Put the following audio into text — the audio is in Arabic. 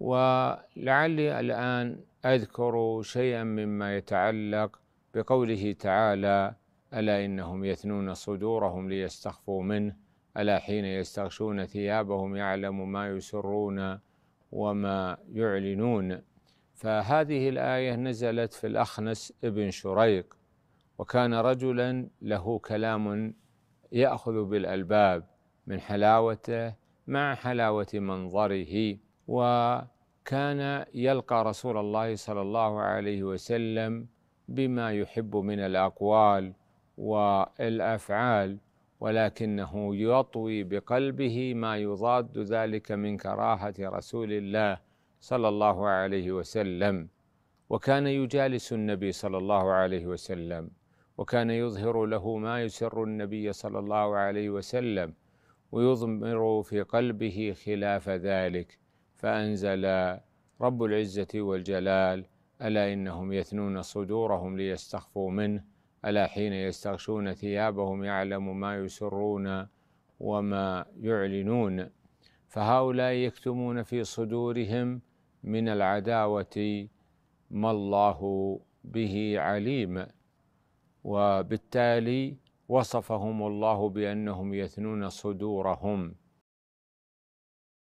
ولعلي الآن أذكر شيئا مما يتعلق بقوله تعالى ألا إنهم يثنون صدورهم ليستخفوا منه ألا حين يستغشون ثيابهم يعلم ما يسرون وما يعلنون فهذه الآية نزلت في الأخنس ابن شريق وكان رجلا له كلام يأخذ بالألباب من حلاوته مع حلاوة منظره وكان يلقى رسول الله صلى الله عليه وسلم بما يحب من الاقوال والافعال ولكنه يطوي بقلبه ما يضاد ذلك من كراهه رسول الله صلى الله عليه وسلم وكان يجالس النبي صلى الله عليه وسلم وكان يظهر له ما يسر النبي صلى الله عليه وسلم ويضمر في قلبه خلاف ذلك فأنزل رب العزة والجلال ألا إنهم يثنون صدورهم ليستخفوا منه ألا حين يستغشون ثيابهم يعلم ما يسرون وما يعلنون فهؤلاء يكتمون في صدورهم من العداوة ما الله به عليم وبالتالي وصفهم الله بأنهم يثنون صدورهم